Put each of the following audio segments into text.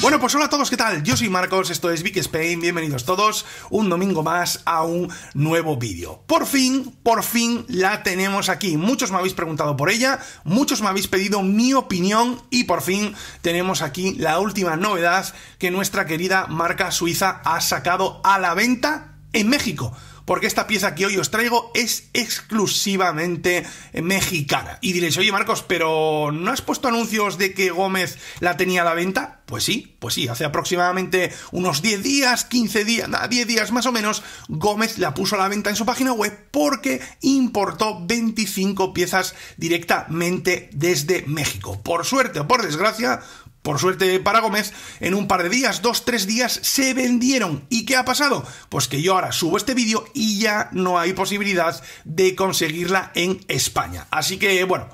Bueno, pues hola a todos, ¿qué tal? Yo soy Marcos, esto es Big Spain, bienvenidos todos un domingo más a un nuevo vídeo. Por fin, por fin la tenemos aquí. Muchos me habéis preguntado por ella, muchos me habéis pedido mi opinión y por fin tenemos aquí la última novedad que nuestra querida marca suiza ha sacado a la venta en México porque esta pieza que hoy os traigo es exclusivamente mexicana. Y diréis, oye Marcos, pero ¿no has puesto anuncios de que Gómez la tenía a la venta? Pues sí, pues sí, hace aproximadamente unos 10 días, 15 días, nada, 10 días más o menos, Gómez la puso a la venta en su página web porque importó 25 piezas directamente desde México. Por suerte o por desgracia, por suerte para Gómez, en un par de días, dos, tres días, se vendieron. ¿Y qué ha pasado? Pues que yo ahora subo este vídeo y ya no hay posibilidad de conseguirla en España. Así que, bueno,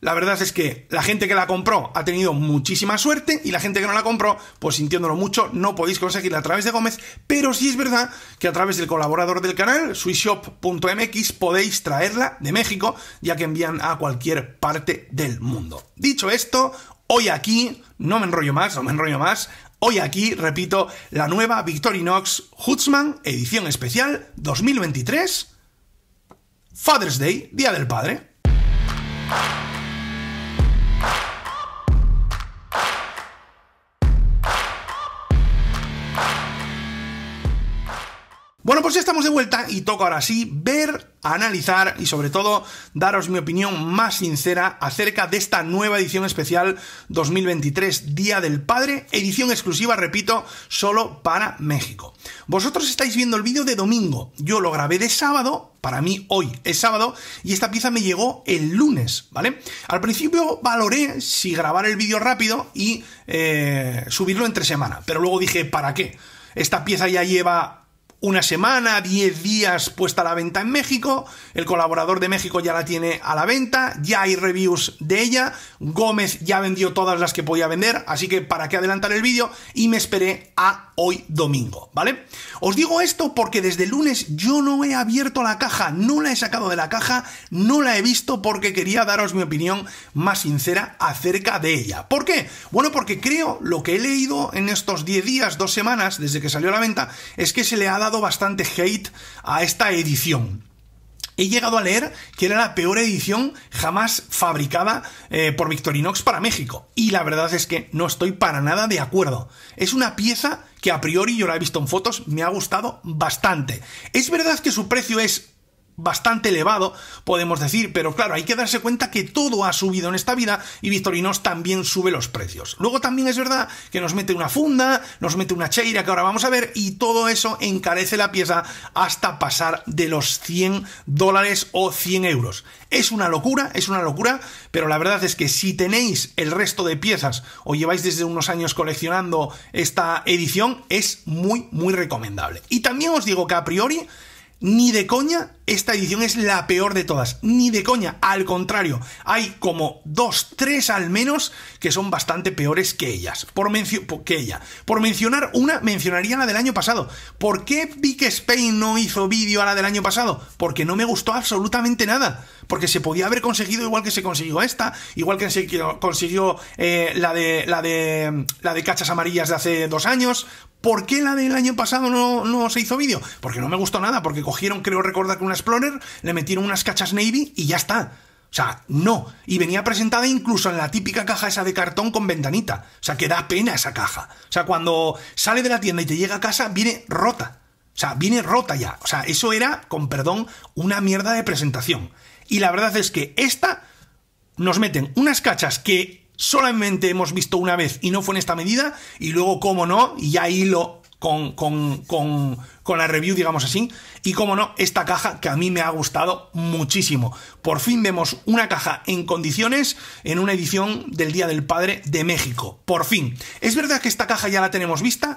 la verdad es que la gente que la compró ha tenido muchísima suerte y la gente que no la compró, pues sintiéndolo mucho, no podéis conseguirla a través de Gómez, pero sí es verdad que a través del colaborador del canal, swishop.mx, podéis traerla de México, ya que envían a cualquier parte del mundo. Dicho esto, Hoy aquí, no me enrollo más, no me enrollo más, hoy aquí, repito, la nueva Victorinox Hutzman edición especial 2023, Father's Day, Día del Padre. Bueno, pues ya estamos de vuelta y toca ahora sí ver, analizar y sobre todo daros mi opinión más sincera acerca de esta nueva edición especial 2023 Día del Padre, edición exclusiva, repito, solo para México. Vosotros estáis viendo el vídeo de domingo, yo lo grabé de sábado, para mí hoy es sábado y esta pieza me llegó el lunes, ¿vale? Al principio valoré si grabar el vídeo rápido y eh, subirlo entre semana, pero luego dije, ¿para qué? Esta pieza ya lleva una semana, 10 días puesta a la venta en México. El colaborador de México ya la tiene a la venta, ya hay reviews de ella. Gómez ya vendió todas las que podía vender, así que para qué adelantar el vídeo y me esperé a hoy domingo, ¿vale? Os digo esto porque desde lunes yo no he abierto la caja, no la he sacado de la caja, no la he visto porque quería daros mi opinión más sincera acerca de ella. ¿Por qué? Bueno, porque creo lo que he leído en estos 10 días, dos semanas desde que salió a la venta, es que se le ha dado bastante hate a esta edición. He llegado a leer que era la peor edición jamás fabricada eh, por Victorinox para México. Y la verdad es que no estoy para nada de acuerdo. Es una pieza que a priori yo la he visto en fotos, me ha gustado bastante. Es verdad que su precio es bastante elevado, podemos decir, pero claro, hay que darse cuenta que todo ha subido en esta vida y Victorinos también sube los precios. Luego también es verdad que nos mete una funda, nos mete una cheira que ahora vamos a ver y todo eso encarece la pieza hasta pasar de los 100 dólares o 100 euros. Es una locura, es una locura, pero la verdad es que si tenéis el resto de piezas o lleváis desde unos años coleccionando esta edición, es muy, muy recomendable. Y también os digo que a priori ni de coña, esta edición es la peor de todas. Ni de coña, al contrario, hay como dos, tres al menos que son bastante peores que ellas. Por, que ella. Por mencionar una, mencionaría la del año pasado. ¿Por qué Big Spain no hizo vídeo a la del año pasado? Porque no me gustó absolutamente nada. Porque se podía haber conseguido igual que se consiguió esta, igual que se consiguió eh, la de la de la de cachas amarillas de hace dos años. ¿Por qué la del año pasado no, no se hizo vídeo? Porque no me gustó nada, porque cogieron, creo recordar que un Explorer, le metieron unas cachas Navy y ya está. O sea, no. Y venía presentada incluso en la típica caja esa de cartón con ventanita. O sea, que da pena esa caja. O sea, cuando sale de la tienda y te llega a casa, viene rota. O sea, viene rota ya. O sea, eso era, con perdón, una mierda de presentación. Y la verdad es que esta nos meten unas cachas que solamente hemos visto una vez y no fue en esta medida, y luego, cómo no, y ahí lo con, la review, digamos así, y cómo no, esta caja que a mí me ha gustado muchísimo. Por fin vemos una caja en condiciones en una edición del Día del Padre de México, por fin. Es verdad que esta caja ya la tenemos vista,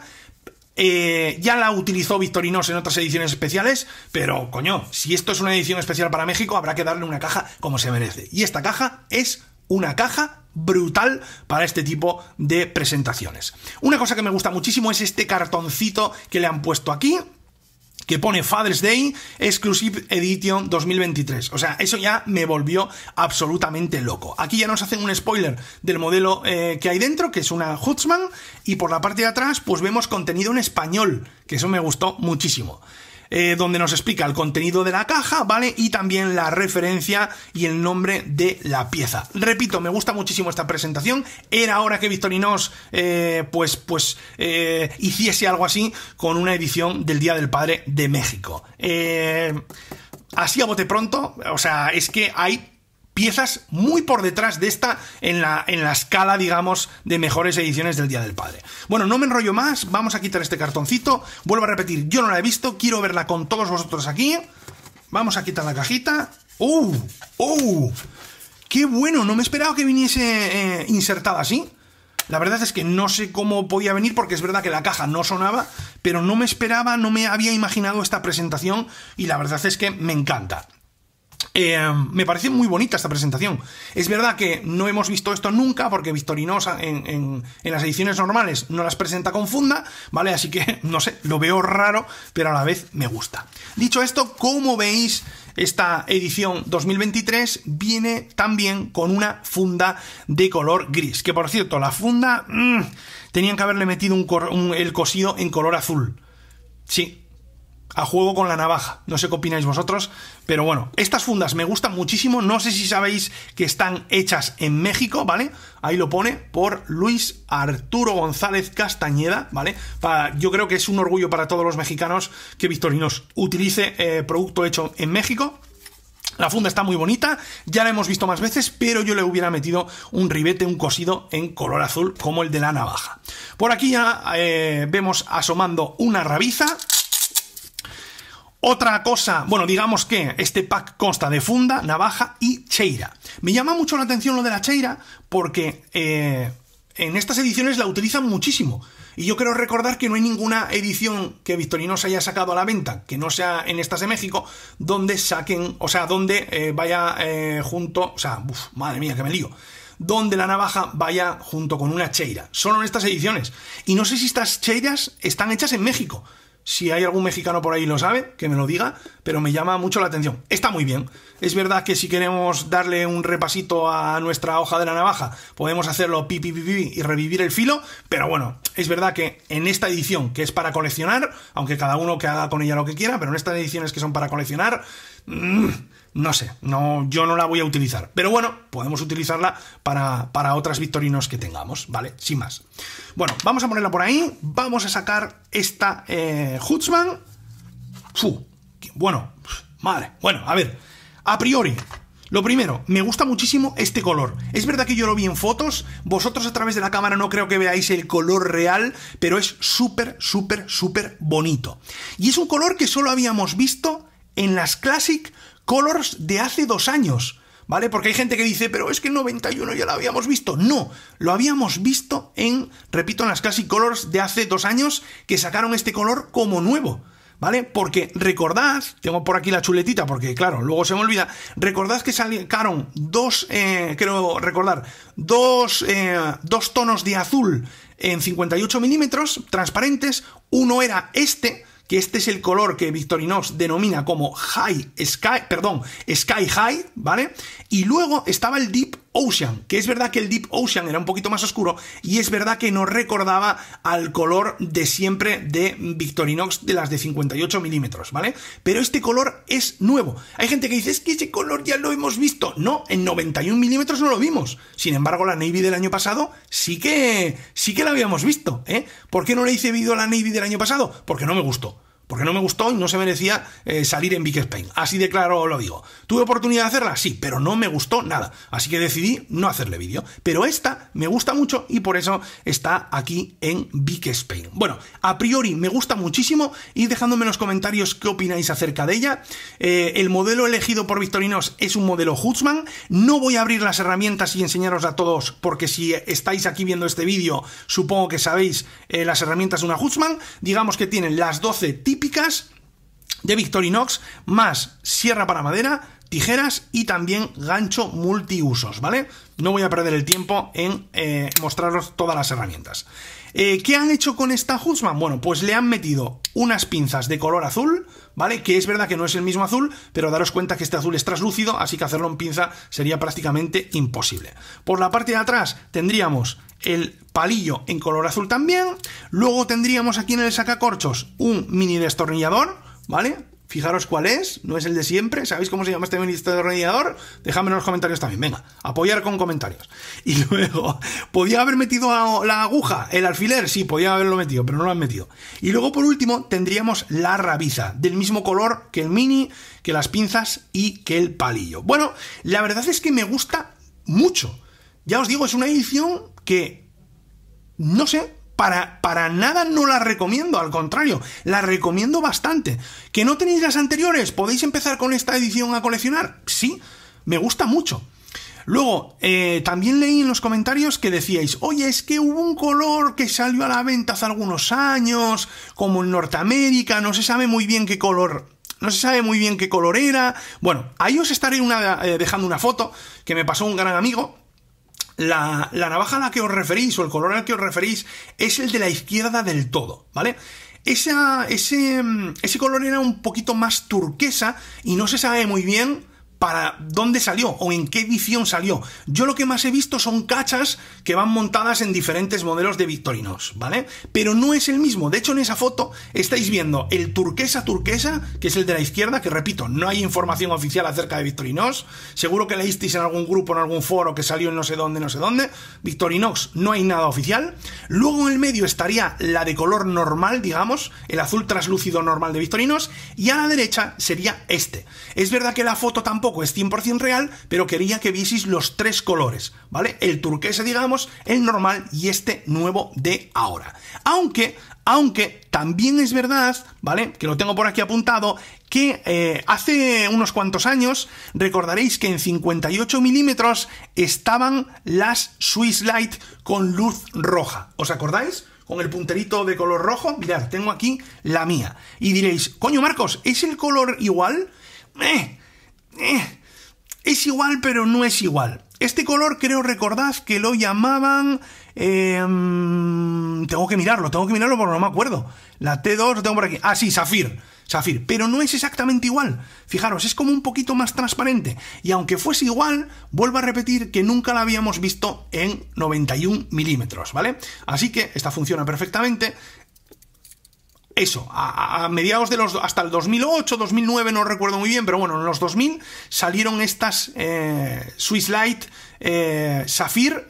eh, ya la utilizó Victorinos en otras ediciones especiales, pero coño, si esto es una edición especial para México, habrá que darle una caja como se merece. Y esta caja es una caja brutal para este tipo de presentaciones. Una cosa que me gusta muchísimo es este cartoncito que le han puesto aquí, que pone Father's Day Exclusive Edition 2023. O sea, eso ya me volvió absolutamente loco. Aquí ya nos hacen un spoiler del modelo eh, que hay dentro, que es una Hutzman, y por la parte de atrás pues vemos contenido en español, que eso me gustó muchísimo. Eh, donde nos explica el contenido de la caja, ¿vale? Y también la referencia y el nombre de la pieza. Repito, me gusta muchísimo esta presentación. Era hora que Victorinos, eh, pues, pues, eh, hiciese algo así con una edición del Día del Padre de México. Eh. Así a bote pronto, o sea, es que hay piezas muy por detrás de esta en la, en la escala, digamos, de mejores ediciones del Día del Padre. Bueno, no me enrollo más, vamos a quitar este cartoncito. Vuelvo a repetir, yo no la he visto, quiero verla con todos vosotros aquí. Vamos a quitar la cajita. ¡Oh! ¡Oh! ¡Qué bueno! No me esperaba que viniese eh, insertada así. La verdad es que no sé cómo podía venir porque es verdad que la caja no sonaba, pero no me esperaba, no me había imaginado esta presentación y la verdad es que me encanta. Eh, me parece muy bonita esta presentación. Es verdad que no hemos visto esto nunca, porque Victorinosa en, las ediciones normales no las presenta con funda, ¿vale? Así que, no sé, lo veo raro, pero a la vez me gusta. Dicho esto, como veis, esta edición 2023 viene también con una funda de color gris. Que por cierto, la funda. Mm, tenían que haberle metido el cosido en color azul. Sí, a juego con la navaja. No sé qué opináis vosotros, pero bueno, estas fundas me gustan muchísimo. No sé si sabéis que están hechas en México, ¿vale? Ahí lo pone por Luis Arturo González Castañeda, ¿vale? yo creo que es un orgullo para todos los mexicanos que Victorinos utilice eh, producto hecho en México. La funda está muy bonita, ya la hemos visto más veces, pero yo le hubiera metido un ribete, un cosido en color azul, como el de la navaja. Por aquí ya eh, vemos asomando una rabiza, otra cosa, bueno, digamos que este pack consta de funda, navaja y cheira. Me llama mucho la atención lo de la cheira porque eh, en estas ediciones la utilizan muchísimo. Y yo quiero recordar que no hay ninguna edición que se haya sacado a la venta, que no sea en estas de México, donde saquen, o sea, donde eh, vaya eh, junto, o sea, madre mía, que me lío, donde la navaja vaya junto con una cheira. Solo en estas ediciones. Y no sé si estas cheiras están hechas en México. Si hay algún mexicano por ahí lo sabe, que me lo diga, pero me llama mucho la atención. Está muy bien. Es verdad que si queremos darle un repasito a nuestra hoja de la navaja, podemos hacerlo pi, pi, y revivir el filo, pero bueno, es verdad que en esta edición que es para coleccionar, aunque cada uno que haga con ella lo que quiera, pero en estas ediciones que son para coleccionar, mm, no sé, no, yo no la voy a utilizar. Pero bueno, podemos utilizarla para, otras victorinos que tengamos, ¿vale? Sin más. Bueno, vamos a ponerla por ahí. Vamos a sacar esta eh, Hutzman. bueno, madre. Bueno, a ver, a priori, lo primero, me gusta muchísimo este color. Es verdad que yo lo vi en fotos, vosotros a través de la cámara no creo que veáis el color real, pero es súper, súper, súper bonito. Y es un color que solo habíamos visto en las Classic Colors de hace dos años. ¿Vale? Porque hay gente que dice, pero es que en 91 ya lo habíamos visto. No, lo habíamos visto en, repito, en las Classic Colors de hace dos años que sacaron este color como nuevo. ¿Vale? Porque recordad, tengo por aquí la chuletita porque claro, luego se me olvida, recordad que sacaron dos, eh, creo recordar, dos, eh, dos tonos de azul en 58 milímetros transparentes, uno era este, que este es el color que Victorinox denomina como high sky, perdón, sky high, ¿vale? Y luego estaba el deep Ocean, que es verdad que el Deep Ocean era un poquito más oscuro y es verdad que no recordaba al color de siempre de Victorinox de las de 58 milímetros, ¿vale? Pero este color es nuevo. Hay gente que dice, es que ese color ya lo hemos visto. No, en 91 milímetros no lo vimos. Sin embargo, la Navy del año pasado sí que, sí que la habíamos visto, ¿eh? ¿Por qué no le hice vídeo a la Navy del año pasado? Porque no me gustó porque no me gustó y no se merecía eh, salir en Big Spain. Así de claro lo digo. ¿Tuve oportunidad de hacerla? Sí, pero no me gustó nada. Así que decidí no hacerle vídeo. Pero esta me gusta mucho y por eso está aquí en Big Spain. Bueno, a priori me gusta muchísimo y dejándome en los comentarios qué opináis acerca de ella. Eh, el modelo elegido por Victorinos es un modelo Hutzman. No voy a abrir las herramientas y enseñaros a todos porque si estáis aquí viendo este vídeo, supongo que sabéis eh, las herramientas de una Hutzman. Digamos que tienen las 12 tips de Victorinox, más sierra para madera, tijeras y también gancho multiusos, ¿vale? No voy a perder el tiempo en eh, mostraros todas las herramientas. Eh, ¿Qué han hecho con esta Hutzman? Bueno, pues le han metido unas pinzas de color azul, ¿vale? Que es verdad que no es el mismo azul, pero daros cuenta que este azul es traslúcido, así que hacerlo en pinza sería prácticamente imposible. Por la parte de atrás tendríamos el palillo en color azul también, luego tendríamos aquí en el sacacorchos un mini destornillador, ¿vale? Fijaros cuál es, no es el de siempre. ¿Sabéis cómo se llama este ministro de ordenador? Dejadme en los comentarios también. Venga, apoyar con comentarios. Y luego, ¿podía haber metido la aguja, el alfiler? Sí, podía haberlo metido, pero no lo han metido. Y luego, por último, tendríamos la rabiza, del mismo color que el mini, que las pinzas y que el palillo. Bueno, la verdad es que me gusta mucho. Ya os digo, es una edición que, no sé, para, nada no la recomiendo, al contrario, la recomiendo bastante. ¿Que no tenéis las anteriores? ¿Podéis empezar con esta edición a coleccionar? Sí, me gusta mucho. Luego, eh, también leí en los comentarios que decíais, oye, es que hubo un color que salió a la venta hace algunos años, como en Norteamérica, no se sabe muy bien qué color, no se sabe muy bien qué color era. Bueno, ahí os estaré una, eh, dejando una foto que me pasó un gran amigo, la, la navaja a la que os referís o el color al que os referís es el de la izquierda del todo, ¿vale? Esa, ese, mm, ese color era un poquito más turquesa y no se sabe muy bien para dónde salió o en qué edición salió. Yo lo que más he visto son cachas que van montadas en diferentes modelos de Victorinox, ¿vale? Pero no es el mismo. De hecho, en esa foto estáis viendo el turquesa turquesa, que es el de la izquierda, que repito, no hay información oficial acerca de Victorinox. Seguro que leísteis en algún grupo, en algún foro que salió en no sé dónde, no sé dónde. Victorinox no hay nada oficial. Luego en el medio estaría la de color normal, digamos, el azul translúcido normal de Victorinos, y a la derecha sería este. Es verdad que la foto tampoco es 100% real, pero quería que vieseis los tres colores, ¿vale? El turquesa, digamos, el normal y este nuevo de ahora. Aunque aunque también es verdad, ¿vale? Que lo tengo por aquí apuntado, que eh, hace unos cuantos años recordaréis que en 58 milímetros estaban las Swiss Light con luz roja. ¿Os acordáis? Con el punterito de color rojo. Mirad, tengo aquí la mía. Y diréis, coño Marcos, ¿es el color igual? Eh, eh, es igual, pero no es igual. Este color creo recordad que lo llamaban Em, tengo que mirarlo, tengo que mirarlo porque no me acuerdo. La T2 tengo por aquí. Ah, sí, Zafir. Zafir. Pero no es exactamente igual. Fijaros, es como un poquito más transparente. Y aunque fuese igual, vuelvo a repetir que nunca la habíamos visto en 91 milímetros, ¿vale? Así que esta funciona perfectamente. Eso, a, mediados de los... hasta el 2008, 2009, no recuerdo muy bien, pero bueno, en los 2000 salieron estas eh, Swiss Light eh,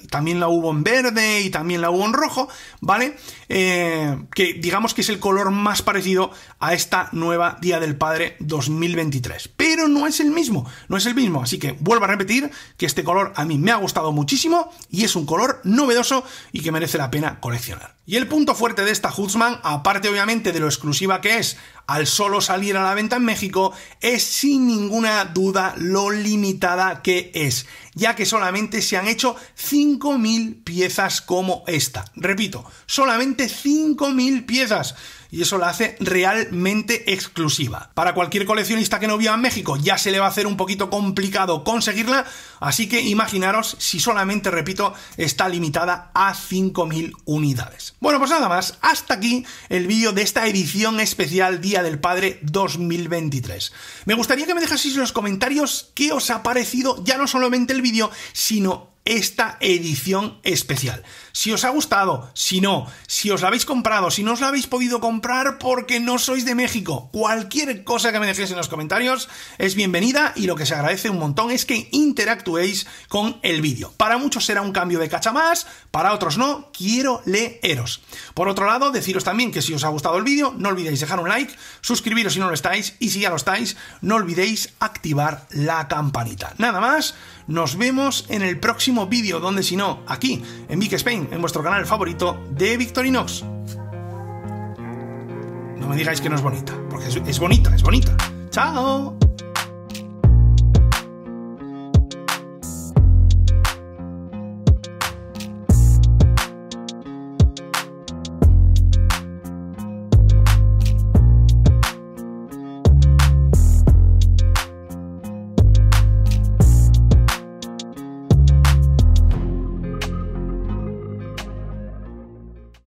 también la hubo en verde y también la hubo en rojo, ¿vale? Eh, que digamos que es el color más parecido a esta nueva Día del Padre 2023. Pero no es el mismo, no es el mismo. Así que vuelvo a repetir que este color a mí me ha gustado muchísimo y es un color novedoso y que merece la pena coleccionar. Y el punto fuerte de esta Hutzman, aparte obviamente de lo exclusiva que es al solo salir a la venta en México es sin ninguna duda lo limitada que es, ya que solamente se han hecho 5.000 piezas como esta. Repito, solamente 5.000 piezas y eso la hace realmente exclusiva. Para cualquier coleccionista que no viva en México ya se le va a hacer un poquito complicado conseguirla, así que imaginaros si solamente, repito, está limitada a 5.000 unidades. Bueno, pues nada más, hasta aquí el vídeo de esta edición especial Día del Padre 2023. Me gustaría que me dejaseis en los comentarios qué os ha parecido ya no solamente el vídeo, sino esta edición especial si os ha gustado, si no, si os la habéis comprado, si no os la habéis podido comprar porque no sois de México. Cualquier cosa que me dejéis en los comentarios es bienvenida y lo que se agradece un montón es que interactuéis con el vídeo. Para muchos será un cambio de cacha más, para otros no, quiero leeros. Por otro lado, deciros también que si os ha gustado el vídeo, no olvidéis dejar un like, suscribiros si no lo estáis y si ya lo estáis, no olvidéis activar la campanita. Nada más, nos vemos en el próximo vídeo, donde si no, aquí, en Big Spain en vuestro canal favorito de Victorinox. No me digáis que no es bonita, porque es bonita, es bonita. ¡Chao!